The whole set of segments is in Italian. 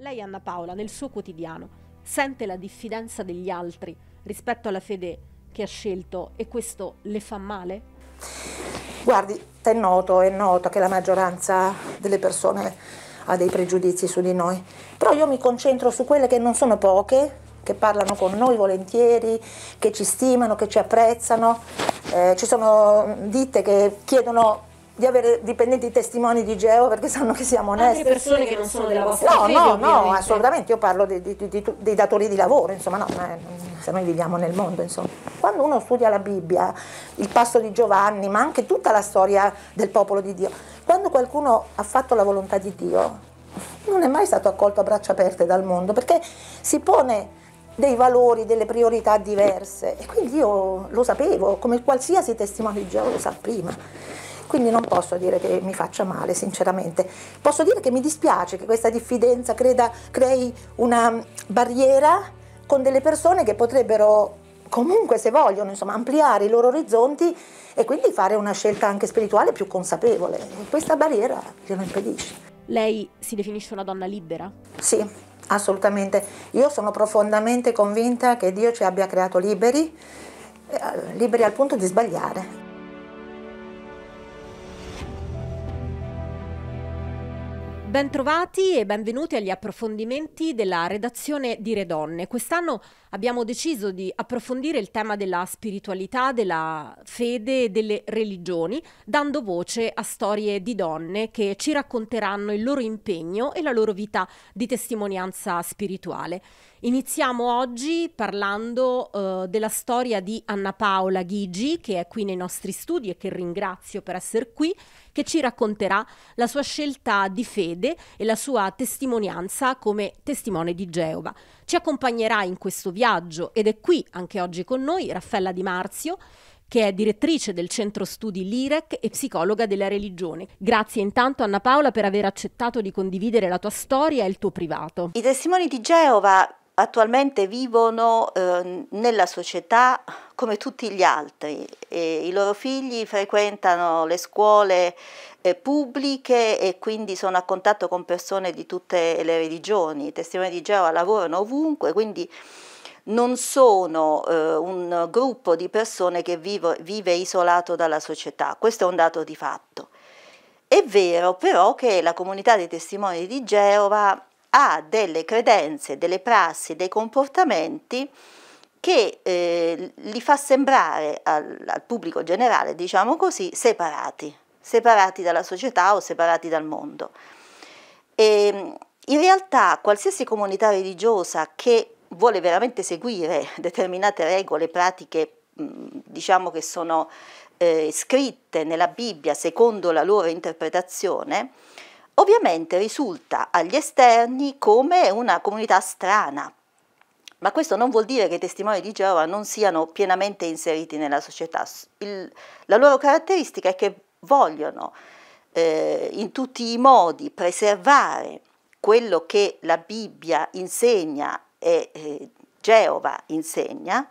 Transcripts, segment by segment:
Lei, Anna Paola, nel suo quotidiano sente la diffidenza degli altri rispetto alla fede che ha scelto e questo le fa male? Guardi, è noto, è noto che la maggioranza delle persone ha dei pregiudizi su di noi, però io mi concentro su quelle che non sono poche che parlano con noi volentieri, che ci stimano, che ci apprezzano. Eh, ci sono mm, ditte che chiedono di avere dipendenti testimoni di Geo perché sanno che siamo onesti. Anche persone che non sono della vostra No, fede, no, ovviamente. no, assolutamente, io parlo di, di, di, dei datori di lavoro, insomma, no, eh, se noi viviamo nel mondo, insomma. Quando uno studia la Bibbia, il passo di Giovanni, ma anche tutta la storia del popolo di Dio, quando qualcuno ha fatto la volontà di Dio, non è mai stato accolto a braccia aperte dal mondo perché si pone dei valori, delle priorità diverse e quindi io lo sapevo, come qualsiasi testimone di Geova lo sa prima. Quindi non posso dire che mi faccia male, sinceramente. Posso dire che mi dispiace che questa diffidenza creda, crei una barriera con delle persone che potrebbero comunque, se vogliono, insomma, ampliare i loro orizzonti e quindi fare una scelta anche spirituale più consapevole. E questa barriera glielo impedisce. Lei si definisce una donna libera? Sì, Assolutamente, io sono profondamente convinta che Dio ci abbia creato liberi, eh, liberi al punto di sbagliare. Bentrovati e benvenuti agli approfondimenti della redazione di Redonne. Quest'anno abbiamo deciso di approfondire il tema della spiritualità, della fede e delle religioni, dando voce a storie di donne che ci racconteranno il loro impegno e la loro vita di testimonianza spirituale. Iniziamo oggi parlando uh, della storia di Anna Paola Ghigi, che è qui nei nostri studi e che ringrazio per essere qui, che ci racconterà la sua scelta di fede e la sua testimonianza come testimone di Geova. Ci accompagnerà in questo viaggio ed è qui anche oggi con noi Raffaella Di Marzio, che è direttrice del centro studi LIREC e psicologa della religione. Grazie intanto Anna Paola per aver accettato di condividere la tua storia e il tuo privato. I testimoni di Geova attualmente vivono eh, nella società come tutti gli altri. E I loro figli frequentano le scuole eh, pubbliche e quindi sono a contatto con persone di tutte le religioni. I testimoni di Geova lavorano ovunque, quindi non sono eh, un gruppo di persone che vivo, vive isolato dalla società. Questo è un dato di fatto. È vero però che la comunità dei testimoni di Geova ha delle credenze, delle prassi, dei comportamenti che eh, li fa sembrare al, al pubblico generale, diciamo così, separati, separati dalla società o separati dal mondo. E, ehm, in realtà qualsiasi comunità religiosa che vuole veramente seguire determinate regole, pratiche, mm, diciamo che sono eh, scritte nella Bibbia secondo la loro interpretazione, Ovviamente risulta agli esterni come una comunità strana, ma questo non vuol dire che i testimoni di Geova non siano pienamente inseriti nella società. Il, la loro caratteristica è che vogliono eh, in tutti i modi preservare quello che la Bibbia insegna e eh, Geova insegna,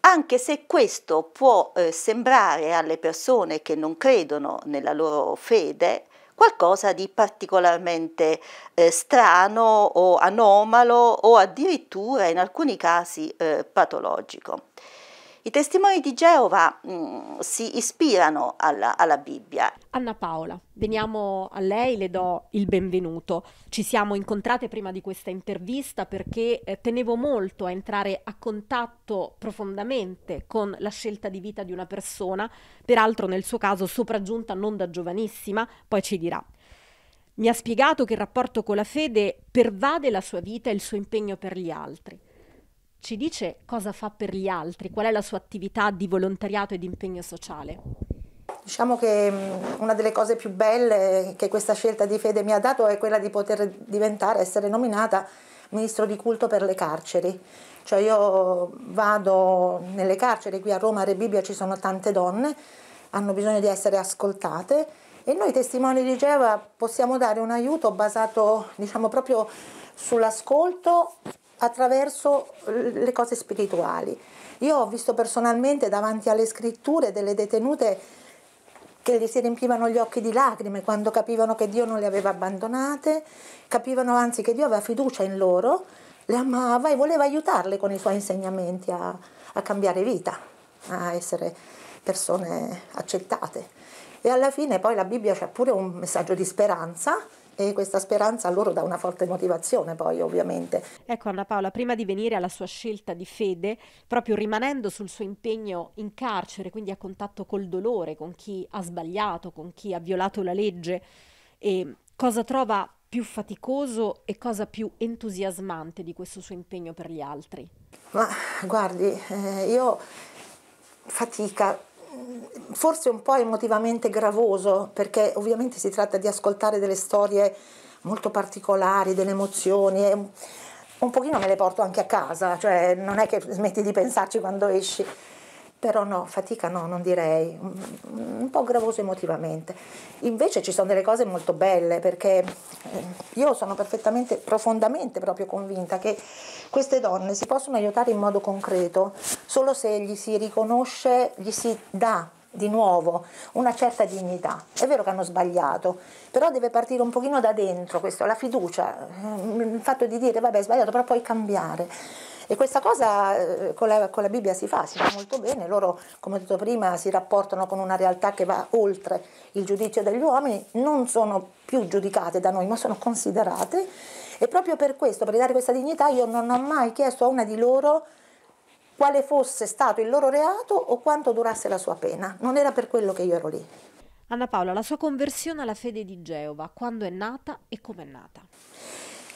anche se questo può eh, sembrare alle persone che non credono nella loro fede qualcosa di particolarmente eh, strano o anomalo o addirittura in alcuni casi eh, patologico. I testimoni di Geova mh, mm, si ispirano alla, alla Bibbia. Anna Paola, veniamo a lei, le do il benvenuto. Ci siamo incontrate prima di questa intervista perché eh, tenevo molto a entrare a contatto profondamente con la scelta di vita di una persona, peraltro nel suo caso sopraggiunta non da giovanissima, poi ci dirà. Mi ha spiegato che il rapporto con la fede pervade la sua vita e il suo impegno per gli altri ci dice cosa fa per gli altri, qual è la sua attività di volontariato e di impegno sociale. Diciamo che una delle cose più belle che questa scelta di fede mi ha dato è quella di poter diventare, essere nominata ministro di culto per le carceri. Cioè io vado nelle carceri, qui a Roma, a Rebibbia ci sono tante donne, hanno bisogno di essere ascoltate e noi testimoni di Geova possiamo dare un aiuto basato diciamo, proprio sull'ascolto attraverso eh, le cose spirituali. Io ho visto personalmente davanti alle scritture delle detenute che gli si riempivano gli occhi di lacrime quando capivano che Dio non le aveva abbandonate, capivano anzi che Dio aveva fiducia in loro, le amava e voleva aiutarle con i suoi insegnamenti a, a cambiare vita, a essere persone accettate. E alla fine poi la Bibbia c'è pure un messaggio di speranza e questa speranza a loro dà una forte motivazione poi ovviamente. Ecco Anna Paola, prima di venire alla sua scelta di fede, proprio rimanendo sul suo impegno in carcere, quindi a contatto col dolore, con chi ha sbagliato, con chi ha violato la legge, e cosa trova più faticoso e cosa più entusiasmante di questo suo impegno per gli altri? Ma guardi, eh, io fatica forse un po' emotivamente gravoso, perché ovviamente si tratta di ascoltare delle storie molto particolari, delle emozioni. un pochino me le porto anche a casa, cioè non è che smetti di pensarci quando esci però no, fatica no, non direi, un po' gravoso emotivamente. Invece ci sono delle cose molto belle perché eh, io sono perfettamente, profondamente proprio convinta che queste donne si possono aiutare in modo concreto solo se gli si riconosce, gli si dà di nuovo una certa dignità. È vero che hanno sbagliato, però deve partire un pochino da dentro questo, la fiducia, eh, il fatto di dire vabbè sbagliato, però puoi cambiare. E questa cosa eh, con la, con la Bibbia si fa, si fa molto bene, loro come ho detto prima si rapportano con una realtà che va oltre il giudizio degli uomini, non sono più giudicate da noi ma sono considerate e proprio per questo, per dare questa dignità, io non ho mai chiesto a una di loro quale fosse stato il loro reato o quanto durasse la sua pena, non era per quello che io ero lì. Anna Paola, la sua conversione alla fede di Geova, quando è nata e com'è nata?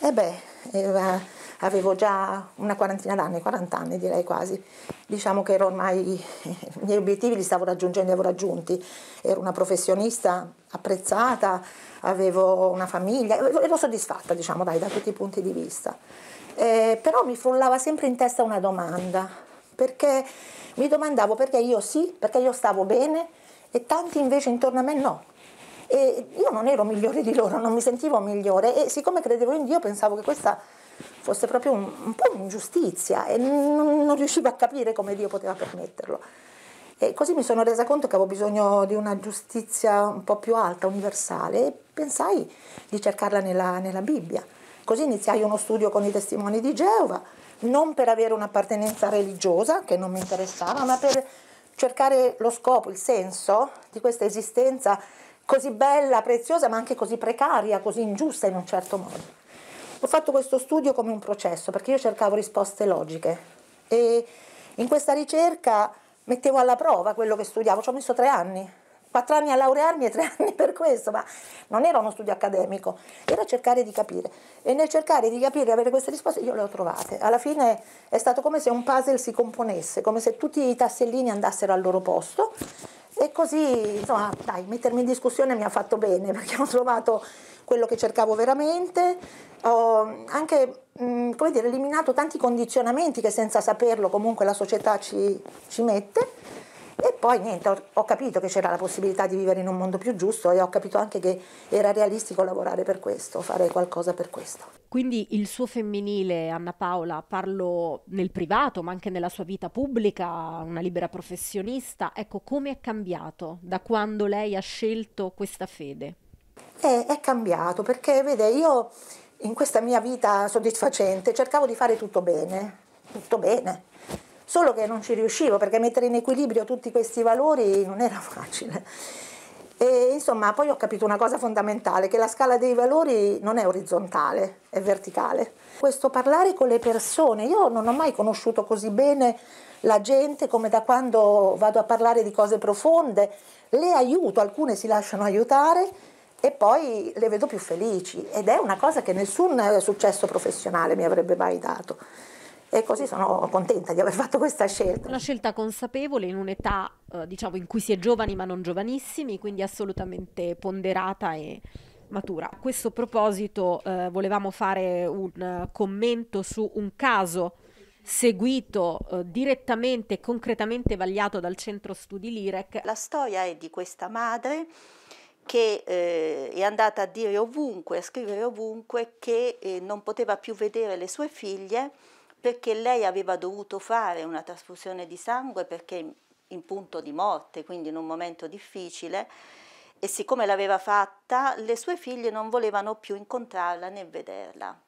E eh beh, avevo già una quarantina d'anni, 40 anni direi quasi. Diciamo che ero ormai, i miei obiettivi li stavo raggiungendo, li avevo raggiunti. Ero una professionista apprezzata, avevo una famiglia, ero soddisfatta diciamo dai, da tutti i punti di vista. Eh, però mi frullava sempre in testa una domanda, perché mi domandavo perché io sì, perché io stavo bene e tanti invece intorno a me no. E io non ero migliore di loro, non mi sentivo migliore e siccome credevo in Dio pensavo che questa fosse proprio un, un po' un'ingiustizia e non, non riuscivo a capire come Dio poteva permetterlo. E così mi sono resa conto che avevo bisogno di una giustizia un po' più alta, universale, e pensai di cercarla nella, nella Bibbia. Così iniziai uno studio con i testimoni di Geova, non per avere un'appartenenza religiosa, che non mi interessava, ma per cercare lo scopo, il senso di questa esistenza così bella, preziosa, ma anche così precaria, così ingiusta in un certo modo. Ho fatto questo studio come un processo perché io cercavo risposte logiche e in questa ricerca mettevo alla prova quello che studiavo, ci ho messo tre anni, quattro anni a laurearmi e tre anni per questo, ma non era uno studio accademico, era cercare di capire e nel cercare di capire e avere queste risposte io le ho trovate. Alla fine è stato come se un puzzle si componesse, come se tutti i tassellini andassero al loro posto e così, insomma, dai, mettermi in discussione mi ha fatto bene perché ho trovato quello che cercavo veramente, ho anche mm, come dire, eliminato tanti condizionamenti che senza saperlo comunque la società ci, ci mette e poi niente, ho, capito che c'era la possibilità di vivere in un mondo più giusto e ho capito anche che era realistico lavorare per questo, fare qualcosa per questo. Quindi il suo femminile, Anna Paola, parlo nel privato, ma anche nella sua vita pubblica, una libera professionista, ecco come è cambiato da quando lei ha scelto questa fede? È, eh, è cambiato perché, vede, io in questa mia vita soddisfacente cercavo di fare tutto bene, tutto bene solo che non ci riuscivo perché mettere in equilibrio tutti questi valori non era facile. E insomma, poi ho capito una cosa fondamentale, che la scala dei valori non è orizzontale, è verticale. Questo parlare con le persone, io non ho mai conosciuto così bene la gente come da quando vado a parlare di cose profonde, le aiuto, alcune si lasciano aiutare e poi le vedo più felici ed è una cosa che nessun successo professionale mi avrebbe mai dato e così sono contenta di aver fatto questa scelta. Una scelta consapevole in un'età eh, diciamo in cui si è giovani ma non giovanissimi, quindi assolutamente ponderata e matura. A questo proposito eh, volevamo fare un eh, commento su un caso seguito eh, direttamente e concretamente vagliato dal centro studi Lirec. La storia è di questa madre che eh, è andata a dire ovunque, a scrivere ovunque che eh, non poteva più vedere le sue figlie perché lei aveva dovuto fare una trasfusione di sangue perché in punto di morte, quindi in un momento difficile, e siccome l'aveva fatta, le sue figlie non volevano più incontrarla né vederla.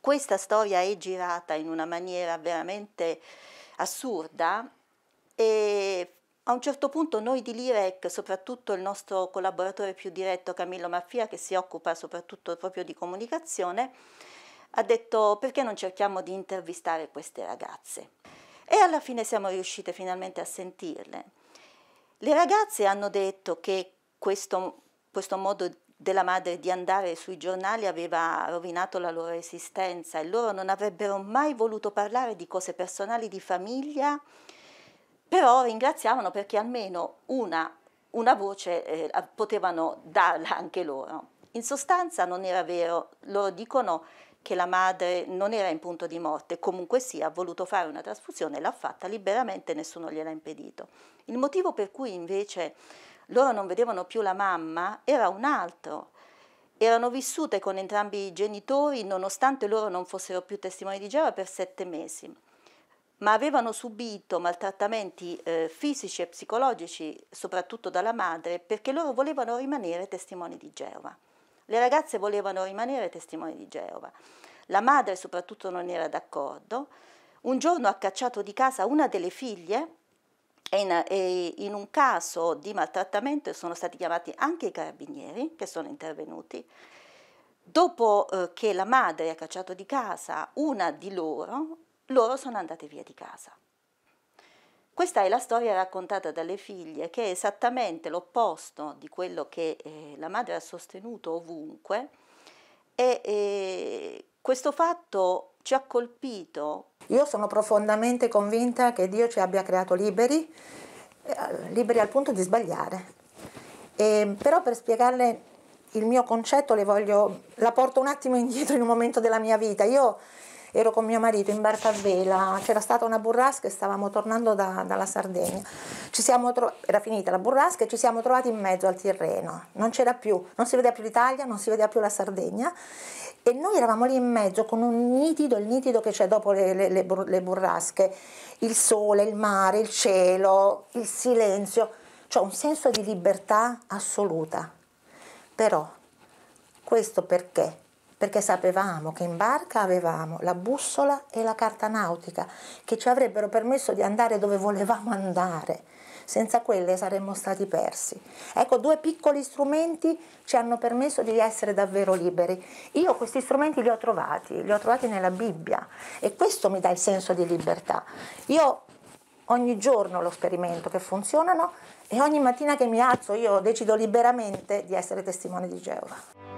Questa storia è girata in una maniera veramente assurda e a un certo punto noi di Lirec, soprattutto il nostro collaboratore più diretto Camillo Maffia che si occupa soprattutto proprio di comunicazione, ha detto perché non cerchiamo di intervistare queste ragazze. E alla fine siamo riuscite finalmente a sentirle. Le ragazze hanno detto che questo, questo modo della madre di andare sui giornali aveva rovinato la loro esistenza e loro non avrebbero mai voluto parlare di cose personali di famiglia, però ringraziavano perché almeno una, una voce eh, potevano darla anche loro. In sostanza non era vero, loro dicono che la madre non era in punto di morte, comunque sia, ha voluto fare una trasfusione, l'ha fatta liberamente, nessuno gliel'ha impedito. Il motivo per cui invece loro non vedevano più la mamma era un altro. Erano vissute con entrambi i genitori nonostante loro non fossero più testimoni di Geova per sette mesi, ma avevano subito maltrattamenti eh, fisici e psicologici, soprattutto dalla madre, perché loro volevano rimanere testimoni di Geova. Le ragazze volevano rimanere testimoni di Geova. La madre soprattutto non era d'accordo. Un giorno ha cacciato di casa una delle figlie e in, e in, un caso di maltrattamento sono stati chiamati anche i carabinieri che sono intervenuti. Dopo eh, che la madre ha cacciato di casa una di loro, loro sono andate via di casa. Questa è la storia raccontata dalle figlie, che è esattamente l'opposto di quello che eh, la madre ha sostenuto ovunque e eh, questo fatto ci ha colpito. Io sono profondamente convinta che Dio ci abbia creato liberi, eh, liberi al punto di sbagliare. E, però per spiegarle il mio concetto voglio, la porto un attimo indietro in un momento della mia vita. Io ero con mio marito in barca a vela, c'era stata una burrasca e stavamo tornando da, dalla Sardegna. era finita la burrasca e ci siamo trovati in mezzo al Tirreno, non c'era più, non si vedeva più l'Italia, non si vedeva più la Sardegna e noi eravamo lì in mezzo con un nitido, il nitido che c'è dopo le, le, le, bur le burrasche, il sole, il mare, il cielo, il silenzio, cioè un senso di libertà assoluta. Però questo perché? perché sapevamo che in barca avevamo la bussola e la carta nautica che ci avrebbero permesso di andare dove volevamo andare. Senza quelle saremmo stati persi. Ecco, due piccoli strumenti ci hanno permesso di essere davvero liberi. Io questi strumenti li ho trovati, li ho trovati nella Bibbia e questo mi dà il senso di libertà. Io ogni giorno lo sperimento che funzionano e ogni mattina che mi alzo io decido liberamente di essere testimone di Geova.